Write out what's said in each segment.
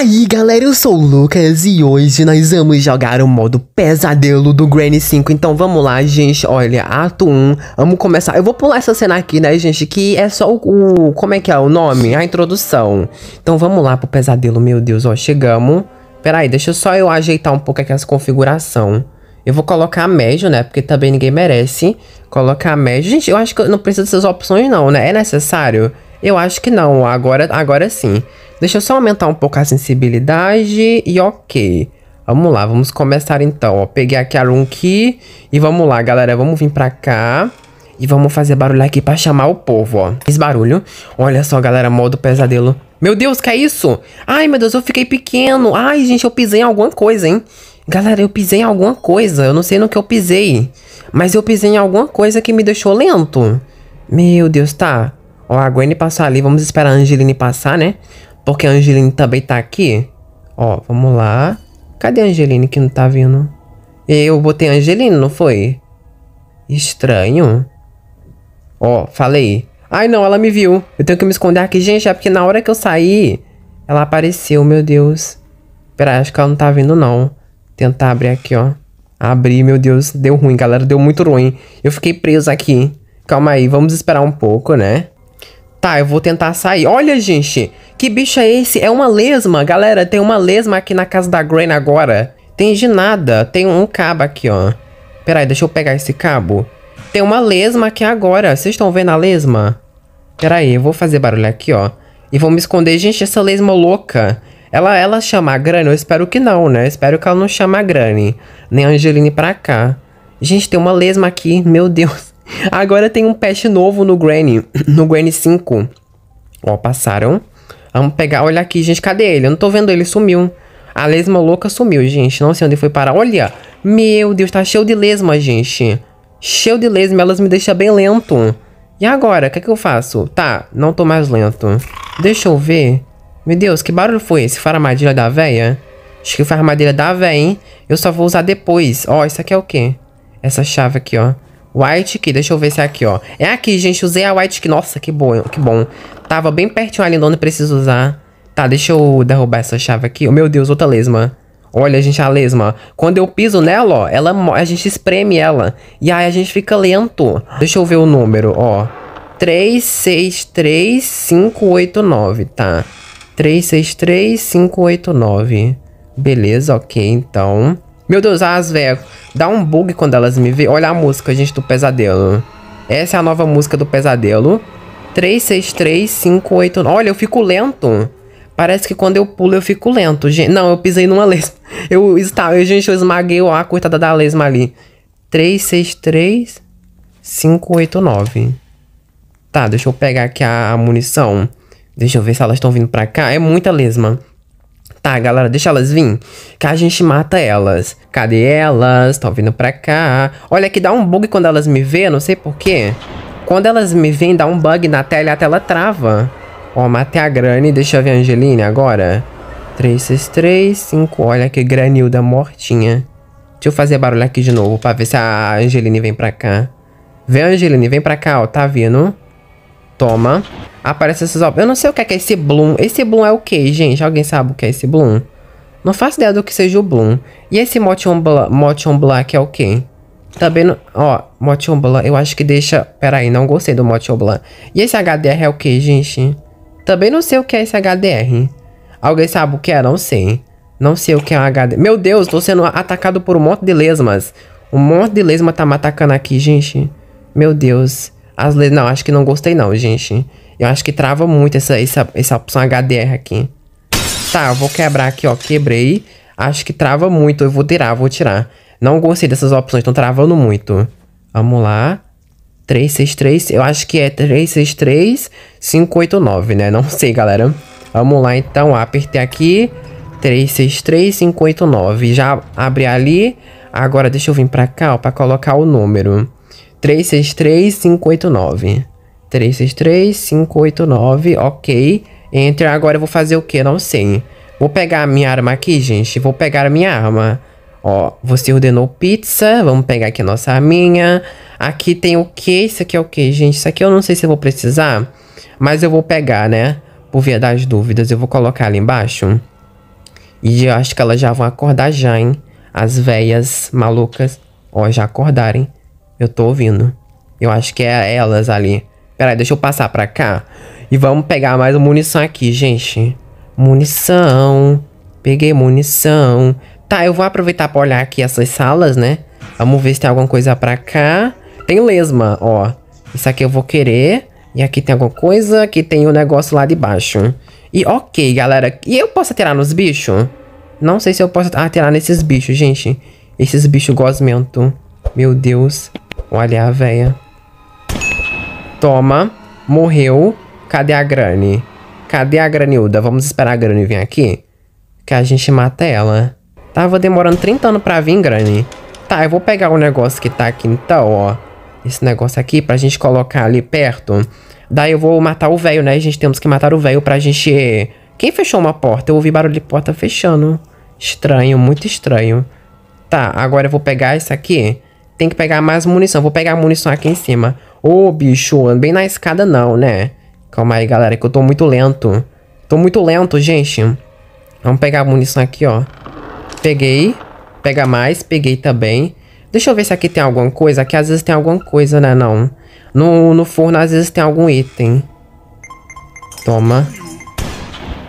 aí galera, eu sou o Lucas e hoje nós vamos jogar o modo pesadelo do Granny 5 Então vamos lá gente, olha, ato 1, vamos começar Eu vou pular essa cena aqui né gente, que é só o, o como é que é o nome? A introdução Então vamos lá pro pesadelo, meu Deus, ó, chegamos Pera aí, deixa só eu ajeitar um pouco aqui essa configuração eu vou colocar a médio, né? Porque também ninguém merece colocar a médio. Gente, eu acho que eu não preciso dessas opções não, né? É necessário? Eu acho que não. Agora, agora sim. Deixa eu só aumentar um pouco a sensibilidade e ok. Vamos lá, vamos começar então, ó. Peguei aqui a Room Key e vamos lá, galera. Vamos vir pra cá. E vamos fazer barulho aqui pra chamar o povo, ó. Fiz barulho. Olha só, galera, modo pesadelo. Meu Deus, que é isso? Ai, meu Deus, eu fiquei pequeno. Ai, gente, eu pisei em alguma coisa, hein? Galera, eu pisei em alguma coisa. Eu não sei no que eu pisei. Mas eu pisei em alguma coisa que me deixou lento. Meu Deus, tá. Ó, a Gwen passou ali. Vamos esperar a Angeline passar, né? Porque a Angeline também tá aqui. Ó, vamos lá. Cadê a Angeline que não tá vindo? Eu botei a Angeline, não foi? Estranho. Ó, falei. Ai, não, ela me viu. Eu tenho que me esconder aqui. Gente, é porque na hora que eu saí, ela apareceu, meu Deus. Pera, acho que ela não tá vindo, não. Tentar abrir aqui, ó. Abri, meu Deus. Deu ruim, galera. Deu muito ruim. Eu fiquei preso aqui. Calma aí, vamos esperar um pouco, né? Tá, eu vou tentar sair. Olha, gente. Que bicho é esse? É uma lesma, galera. Tem uma lesma aqui na casa da Gwen agora. Tem de nada. Tem um cabo aqui, ó. Peraí, deixa eu pegar esse cabo. Tem uma lesma aqui agora. Vocês estão vendo a lesma? Peraí, eu vou fazer barulho aqui, ó. E vou me esconder. Gente, essa lesma louca. Ela, ela chama a Granny? Eu espero que não, né? Eu espero que ela não chame a Granny. Nem a Angeline pra cá. Gente, tem uma lesma aqui. Meu Deus. Agora tem um patch novo no Granny. No Granny 5. Ó, passaram. Vamos pegar, olha aqui, gente, cadê ele? Eu não tô vendo ele, sumiu. A lesma louca sumiu, gente. Não sei onde foi parar. Olha, meu Deus, tá cheio de lesma, gente. Cheio de lesma, elas me deixam bem lento. E agora, o que, é que eu faço? Tá, não tô mais lento. Deixa eu ver. Meu Deus, que barulho foi esse? Foi a armadilha da véia? Acho que foi a armadilha da véia, hein? Eu só vou usar depois. Ó, isso aqui é o quê? Essa chave aqui, ó. White key, deixa eu ver se é aqui, ó. É aqui, gente, usei a white key. Nossa, que bom, que bom. Tava bem pertinho ali, não preciso usar. Tá, deixa eu derrubar essa chave aqui. Oh, meu Deus, outra lesma. Olha, gente, a lesma. Quando eu piso nela, ó, ela, a gente espreme ela. E aí a gente fica lento. Deixa eu ver o número, ó. 363589, tá. 363589. Beleza, ok, então... Meu Deus, as velhas. Dá um bug quando elas me veem. Olha a música, gente, do pesadelo. Essa é a nova música do pesadelo. 363589. Olha, eu fico lento. Parece que quando eu pulo eu fico lento. Gente, não, eu pisei numa lesma. Eu, está, eu, gente, eu esmaguei ó, a coitada da lesma ali. 9. Tá, deixa eu pegar aqui a, a munição. Deixa eu ver se elas estão vindo pra cá. É muita lesma. Tá, galera, deixa elas vir. Que a gente mata elas. Cadê elas? Estão vindo pra cá. Olha que dá um bug quando elas me vê, não sei porquê. Quando elas me veem, dá um bug na tela e a tela trava. Ó, matei a Granny. Deixa eu ver a Angeline agora. 3, 6, 3, 5. Olha que granilda mortinha. Deixa eu fazer barulho aqui de novo pra ver se a Angeline vem pra cá. Vem, Angeline, vem pra cá, ó. Tá vindo. Toma. Aparece esses óbvios. Eu não sei o que é, que é esse Bloom. Esse Bloom é o que, gente? Alguém sabe o que é esse Bloom? Não faço ideia do que seja o Bloom. E esse Motion, Bla Motion Black é o quê? Também não... Ó, Motion Black, eu acho que deixa... Pera aí, não gostei do Motion Black. E esse HDR é o que, gente? Também não sei o que é esse HDR. Alguém sabe o que é? Não sei. Não sei o que é um HDR. Meu Deus, tô sendo atacado por um monte de lesmas. Um monte de lesma tá me atacando aqui, gente. Meu Deus as letras. Não, acho que não gostei não, gente. Eu acho que trava muito essa, essa, essa opção HDR aqui. Tá, eu vou quebrar aqui, ó. Quebrei. Acho que trava muito. Eu vou tirar, vou tirar. Não gostei dessas opções, estão travando muito. Vamos lá. 363, eu acho que é 363 589, né? Não sei, galera. Vamos lá, então. Apertei aqui. 363 589. Já abri ali. Agora deixa eu vir pra cá, ó, pra colocar o número. 363 589. 363 589, ok. Enter, agora eu vou fazer o que? Não sei. Vou pegar a minha arma aqui, gente. Vou pegar a minha arma. Ó, você ordenou pizza. Vamos pegar aqui a nossa arminha. Aqui tem o que? Isso aqui é o que, gente? Isso aqui eu não sei se eu vou precisar. Mas eu vou pegar, né? Por via das dúvidas. Eu vou colocar ali embaixo. E eu acho que elas já vão acordar já, hein? As velhas malucas. Ó, já acordarem. Eu tô ouvindo. Eu acho que é elas ali. Peraí, deixa eu passar pra cá. E vamos pegar mais munição aqui, gente. Munição. Peguei munição. Tá, eu vou aproveitar pra olhar aqui essas salas, né? Vamos ver se tem alguma coisa pra cá. Tem lesma, ó. Isso aqui eu vou querer. E aqui tem alguma coisa. Aqui tem um negócio lá de baixo. E ok, galera. E eu posso atirar nos bichos? Não sei se eu posso atirar nesses bichos, gente. Esses bichos gosmento. Meu Deus. Olha a véia. Toma. Morreu. Cadê a Granny? Cadê a Granilda? Vamos esperar a Granny vir aqui? Que a gente mata ela. Tava demorando 30 anos pra vir, Granny. Tá, eu vou pegar o negócio que tá aqui então, ó. Esse negócio aqui pra gente colocar ali perto. Daí eu vou matar o velho, né? A gente temos que matar o velho pra gente... Quem fechou uma porta? Eu ouvi barulho de porta fechando. Estranho, muito estranho. Tá, agora eu vou pegar isso aqui. Tem que pegar mais munição. Vou pegar munição aqui em cima. Ô, oh, bicho, bem na escada não, né? Calma aí, galera, que eu tô muito lento. Tô muito lento, gente. Vamos pegar a munição aqui, ó. Peguei. Pega mais, peguei também. Deixa eu ver se aqui tem alguma coisa. Aqui às vezes tem alguma coisa, né, não? No, no forno às vezes tem algum item. Toma.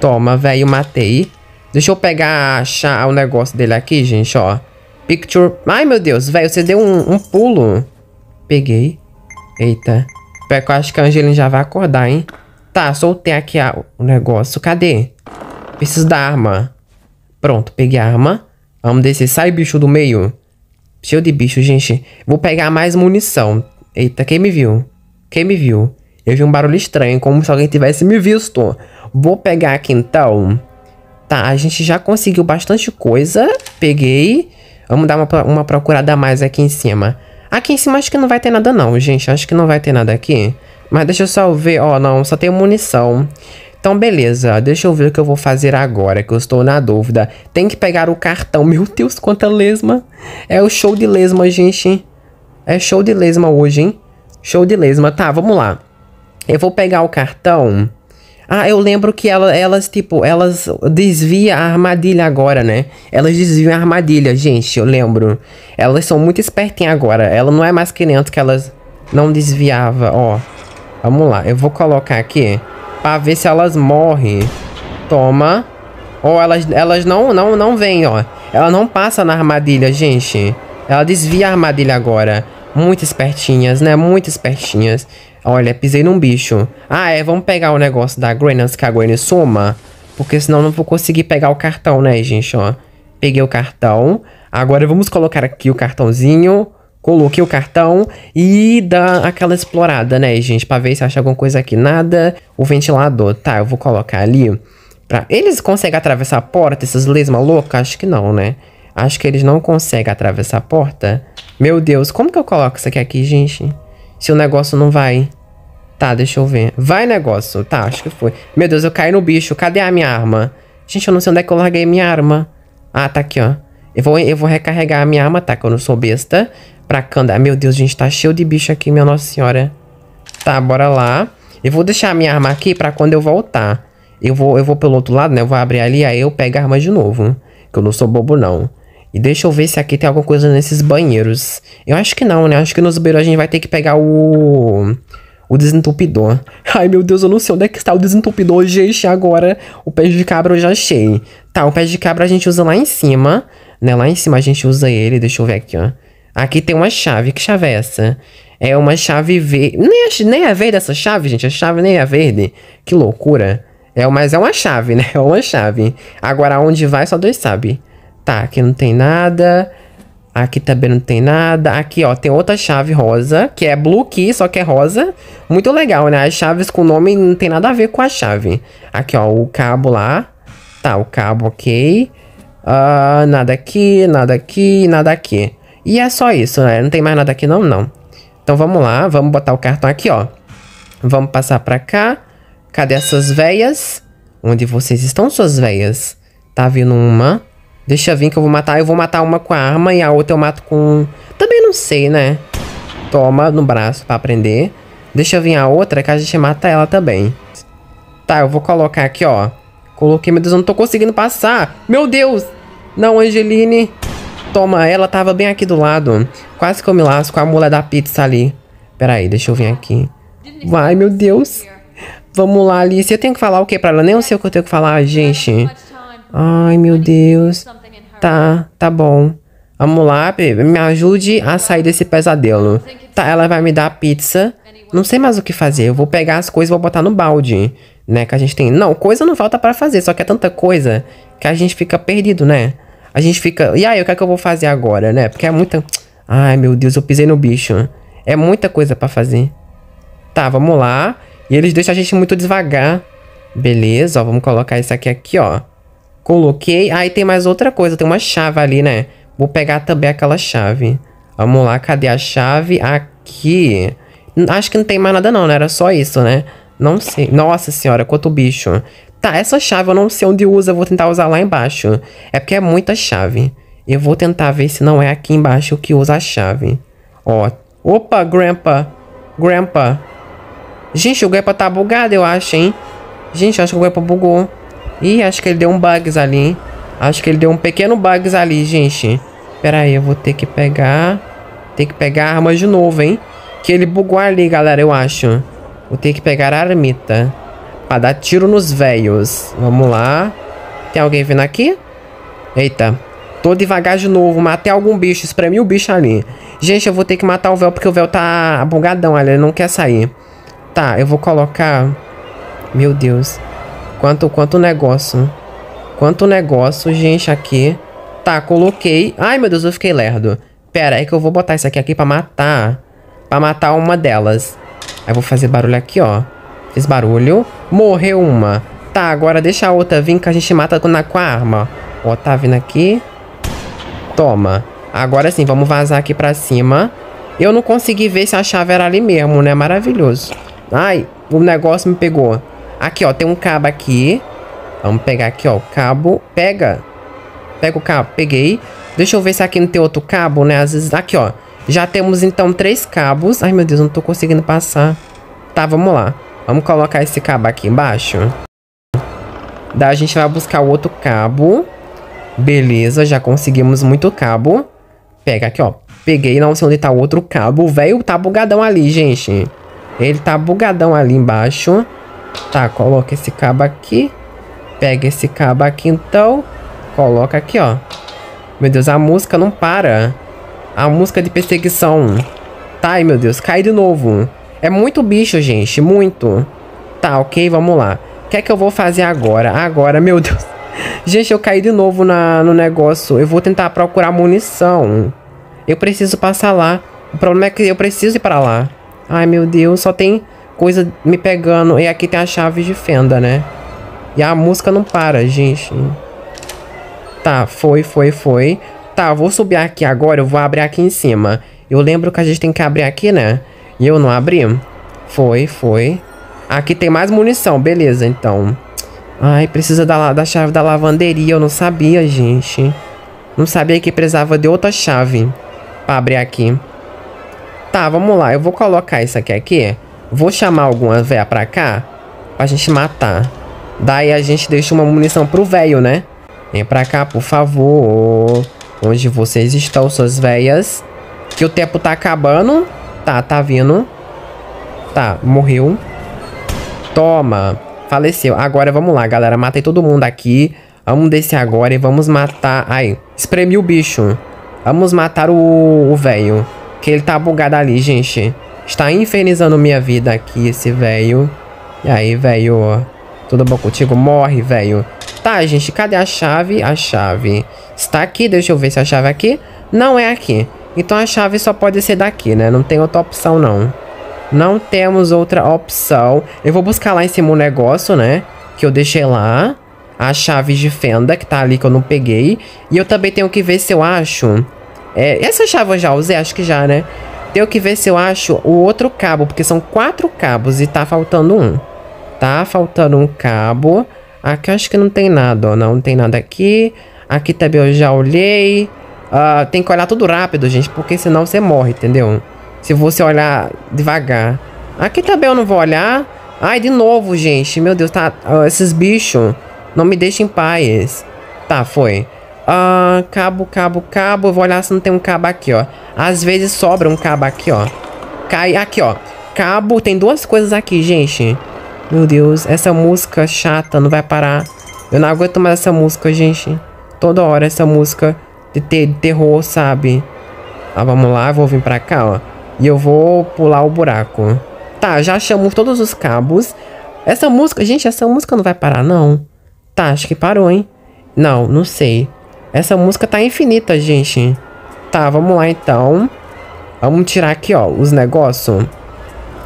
Toma, velho, matei. Deixa eu pegar achar o negócio dele aqui, gente, ó. Picture... Ai, meu Deus, velho, você deu um, um pulo. Peguei. Eita. eu acho que a Angelina já vai acordar, hein? Tá, soltei aqui a, o negócio. Cadê? Preciso da arma. Pronto, peguei a arma. Vamos descer. Sai, bicho, do meio. Cheio de bicho, gente. Vou pegar mais munição. Eita, quem me viu? Quem me viu? Eu vi um barulho estranho, como se alguém tivesse me visto. Vou pegar aqui, então. Tá, a gente já conseguiu bastante coisa. Peguei. Vamos dar uma, uma procurada a mais aqui em cima. Aqui em cima acho que não vai ter nada não, gente. Acho que não vai ter nada aqui. Mas deixa eu só ver. Ó, oh, não, só tem munição. Então, beleza. Deixa eu ver o que eu vou fazer agora, que eu estou na dúvida. Tem que pegar o cartão. Meu Deus, quanta lesma. É o show de lesma, gente. É show de lesma hoje, hein? Show de lesma. Tá, vamos lá. Eu vou pegar o cartão... Ah, eu lembro que ela, elas, tipo, elas desviam a armadilha agora, né? Elas desviam a armadilha, gente, eu lembro. Elas são muito espertinhas agora. Ela não é mais que nem antes que elas não desviava, ó. Vamos lá, eu vou colocar aqui pra ver se elas morrem. Toma. Ó, elas, elas não, não, não vêm, ó. Ela não passa na armadilha, gente. Ela desvia a armadilha agora. Muito espertinhas, né? Muito espertinhas. Olha, pisei num bicho. Ah, é, vamos pegar o negócio da Gwen antes que a Gwen soma. Porque senão não vou conseguir pegar o cartão, né, gente, ó. Peguei o cartão. Agora vamos colocar aqui o cartãozinho. Coloquei o cartão e dá aquela explorada, né, gente? Pra ver se acha alguma coisa aqui. Nada. O ventilador. Tá, eu vou colocar ali. Pra... Eles conseguem atravessar a porta, essas lesmas loucas? Acho que não, né? Acho que eles não conseguem atravessar a porta. Meu Deus, como que eu coloco isso aqui, aqui gente? Se o negócio não vai... Tá, deixa eu ver. Vai, negócio. Tá, acho que foi. Meu Deus, eu caí no bicho. Cadê a minha arma? Gente, eu não sei onde é que eu larguei minha arma. Ah, tá aqui, ó. Eu vou, eu vou recarregar a minha arma, tá? Que eu não sou besta. Pra Kanda. Meu Deus, gente, tá cheio de bicho aqui, minha Nossa Senhora. Tá, bora lá. Eu vou deixar a minha arma aqui pra quando eu voltar. Eu vou, eu vou pelo outro lado, né? Eu vou abrir ali, aí eu pego a arma de novo. Que eu não sou bobo, não. E deixa eu ver se aqui tem alguma coisa nesses banheiros. Eu acho que não, né? acho que nos banheiros a gente vai ter que pegar o o desentupidor. Ai, meu Deus, eu não sei onde é que está o desentupidor, gente. Agora, o pé de cabra eu já achei. Tá, o pé de cabra a gente usa lá em cima, né? Lá em cima a gente usa ele, deixa eu ver aqui, ó. Aqui tem uma chave, que chave é essa? É uma chave verde. Nem, a, é, nem é verde essa chave, gente. A chave nem é verde. Que loucura. É, mas é uma chave, né? É uma chave. Agora, onde vai, só Deus sabe. Tá, aqui não tem nada. Aqui também não tem nada. Aqui, ó, tem outra chave rosa, que é Blue Key, só que é rosa. Muito legal, né? As chaves com nome não tem nada a ver com a chave. Aqui, ó, o cabo lá. Tá, o cabo, ok. Uh, nada aqui, nada aqui, nada aqui. E é só isso, né? Não tem mais nada aqui não, não. Então vamos lá, vamos botar o cartão aqui, ó. Vamos passar pra cá. Cadê essas veias? Onde vocês estão, suas veias? Tá vindo uma... Deixa vir que eu vou matar. Eu vou matar uma com a arma e a outra eu mato com... Também não sei, né? Toma no braço pra aprender. Deixa vir a outra que a gente mata ela também. Tá, eu vou colocar aqui, ó. Coloquei, meu Deus, eu não tô conseguindo passar. Meu Deus! Não, Angeline. Toma, ela tava bem aqui do lado. Quase que eu me lasco. A mulher da pizza ali. Pera aí, deixa eu vir aqui. Vai, meu Deus. Vamos lá, Alice. Eu tenho que falar o quê pra ela? Nem eu sei o que eu tenho que falar, gente. Ai, meu Deus. Tá, tá bom. Vamos lá, me ajude a sair desse pesadelo. Tá, ela vai me dar a pizza. Não sei mais o que fazer. Eu vou pegar as coisas e vou botar no balde, né? Que a gente tem. Não, coisa não falta para fazer, só que é tanta coisa que a gente fica perdido, né? A gente fica. E aí, o que é que eu vou fazer agora, né? Porque é muita. Ai, meu Deus, eu pisei no bicho. É muita coisa para fazer. Tá, vamos lá. E eles deixam a gente muito devagar. Beleza, ó, vamos colocar isso aqui, aqui, ó. Coloquei. Aí ah, tem mais outra coisa. Tem uma chave ali, né? Vou pegar também aquela chave. Vamos lá, cadê a chave? Aqui. Acho que não tem mais nada não, né? Era só isso, né? Não sei. Nossa senhora, quanto bicho. Tá, essa chave eu não sei onde usa. Eu vou tentar usar lá embaixo. É porque é muita chave. Eu vou tentar ver se não é aqui embaixo que usa a chave. Ó. Opa, Grandpa. Grandpa. Gente, o Grandpa tá bugado, eu acho, hein? Gente, eu acho que o Grandpa bugou. Ih, acho que ele deu um bugs ali, hein? Acho que ele deu um pequeno bugs ali, gente. Pera aí, eu vou ter que pegar... Ter que pegar a arma de novo, hein? Que ele bugou ali, galera, eu acho. Vou ter que pegar a armita Pra dar tiro nos velhos. Vamos lá. Tem alguém vindo aqui? Eita. Tô devagar de novo. Matei algum bicho. Espremi o bicho ali. Gente, eu vou ter que matar o véu porque o véu tá bugadão ali. Ele não quer sair. Tá, eu vou colocar... Meu Deus. Quanto, quanto negócio. Quanto negócio, gente, aqui. Tá, coloquei. Ai, meu Deus, eu fiquei lerdo. Pera, é que eu vou botar isso aqui aqui pra matar. Pra matar uma delas. Aí eu vou fazer barulho aqui, ó. Fiz barulho. Morreu uma. Tá, agora deixa a outra vir que a gente mata com, na, com a arma. Ó, tá vindo aqui. Toma. Agora sim, vamos vazar aqui pra cima. Eu não consegui ver se a chave era ali mesmo, né? Maravilhoso. Ai, o negócio me pegou. Aqui, ó, tem um cabo aqui. Vamos pegar aqui, ó, o cabo. Pega. Pega o cabo, peguei. Deixa eu ver se aqui não tem outro cabo, né? Às vezes, aqui, ó. Já temos, então, três cabos. Ai, meu Deus, não tô conseguindo passar. Tá, vamos lá. Vamos colocar esse cabo aqui embaixo. Daí a gente vai buscar o outro cabo. Beleza, já conseguimos muito cabo. Pega aqui, ó. Peguei, não sei onde tá o outro cabo. O velho tá bugadão ali, gente. Ele tá bugadão ali embaixo. Tá, coloca esse cabo aqui. Pega esse cabo aqui, então. Coloca aqui, ó. Meu Deus, a música não para. A música de perseguição. Tá, ai, meu Deus, cai de novo. É muito bicho, gente, muito. Tá, ok, vamos lá. O que é que eu vou fazer agora? Agora, meu Deus. Gente, eu caí de novo na, no negócio. Eu vou tentar procurar munição. Eu preciso passar lá. O problema é que eu preciso ir pra lá. Ai, meu Deus, só tem coisa me pegando. E aqui tem a chave de fenda, né? E a música não para, gente. Tá, foi, foi, foi. Tá, vou subir aqui agora, eu vou abrir aqui em cima. Eu lembro que a gente tem que abrir aqui, né? E eu não abri? Foi, foi. Aqui tem mais munição, beleza, então. Ai, precisa da, da chave da lavanderia, eu não sabia, gente. Não sabia que precisava de outra chave pra abrir aqui. Tá, vamos lá, eu vou colocar isso aqui aqui. Vou chamar algumas véias pra cá pra gente matar. Daí a gente deixa uma munição pro velho, né? Vem pra cá, por favor. Onde vocês estão, suas véias? Que o tempo tá acabando. Tá, tá vindo. Tá, morreu. Toma. Faleceu. Agora vamos lá, galera. Matei todo mundo aqui. Vamos descer agora e vamos matar... Ai, espremi o bicho. Vamos matar o velho. Que ele tá bugado ali, gente. Está infernizando minha vida aqui, esse velho. E aí, velho? Tudo bom contigo? Morre, velho. Tá, gente, cadê a chave? A chave está aqui. Deixa eu ver se a chave é aqui. Não é aqui. Então a chave só pode ser daqui, né? Não tem outra opção, não. Não temos outra opção. Eu vou buscar lá em cima um negócio, né? Que eu deixei lá. A chave de fenda, que tá ali que eu não peguei. E eu também tenho que ver se eu acho... É, essa chave eu já usei? Acho que já, né? Tenho que ver se eu acho o outro cabo, porque são quatro cabos e tá faltando um. Tá faltando um cabo. Aqui acho que não tem nada, ó. Não, não tem nada aqui. Aqui também eu já olhei. Uh, tem que olhar tudo rápido, gente, porque senão você morre, entendeu? Se você olhar devagar. Aqui também eu não vou olhar. Ai, de novo, gente. Meu Deus, tá... Uh, esses bichos não me deixem em paz. Tá, foi. Ah, cabo, cabo, cabo. Eu vou olhar se não tem um cabo aqui, ó. Às vezes sobra um cabo aqui, ó. Cai aqui, ó. Cabo, tem duas coisas aqui, gente. Meu Deus, essa música chata não vai parar. Eu não aguento mais essa música, gente. Toda hora essa música de, ter, de terror, sabe? Ah, vamos lá, eu vou vir pra cá, ó. E eu vou pular o buraco. Tá, já achamos todos os cabos. Essa música, gente, essa música não vai parar, não. Tá, acho que parou, hein? Não, não sei. Essa música tá infinita, gente. Tá, vamos lá então. Vamos tirar aqui, ó, os negócios.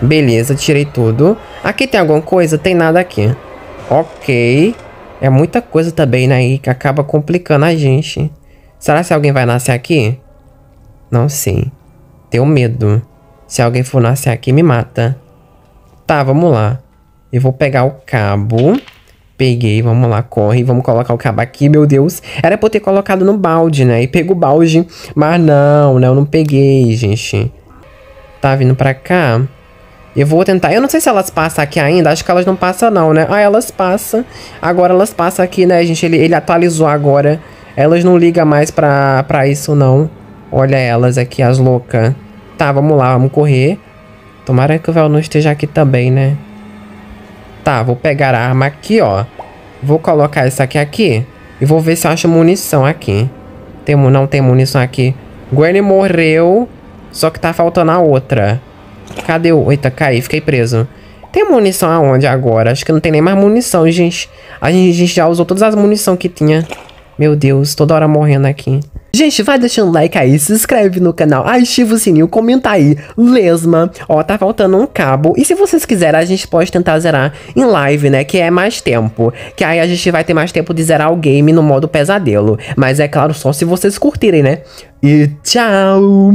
Beleza, tirei tudo. Aqui tem alguma coisa? Tem nada aqui. Ok. É muita coisa também, né? Que acaba complicando a gente. Será que alguém vai nascer aqui? Não sei. Tenho medo. Se alguém for nascer aqui, me mata. Tá, vamos lá. Eu vou pegar o cabo. Peguei, vamos lá, corre, vamos colocar o cabo aqui, meu Deus. Era pra eu ter colocado no balde, né? E pego o balde, mas não, né eu não peguei, gente. Tá vindo pra cá. Eu vou tentar, eu não sei se elas passam aqui ainda, acho que elas não passam não, né? Ah, elas passam. Agora elas passam aqui, né, gente? Ele, ele atualizou agora. Elas não ligam mais pra, pra isso, não. Olha elas aqui, as loucas. Tá, vamos lá, vamos correr. Tomara que o véu não esteja aqui também, né? Tá, vou pegar a arma aqui, ó. Vou colocar essa aqui aqui. E vou ver se eu acho munição aqui. Tem, não tem munição aqui. Gwen morreu. Só que tá faltando a outra. Cadê o... Eita, caí. Fiquei preso. Tem munição aonde agora? Acho que não tem nem mais munição, gente. A gente, a gente já usou todas as munição que tinha. Meu Deus, toda hora morrendo aqui. Gente, vai deixando like aí, se inscreve no canal, ativa o sininho, comenta aí, lesma. Ó, tá faltando um cabo. E se vocês quiserem, a gente pode tentar zerar em live, né? Que é mais tempo. Que aí a gente vai ter mais tempo de zerar o game no modo pesadelo. Mas é claro, só se vocês curtirem, né? E tchau!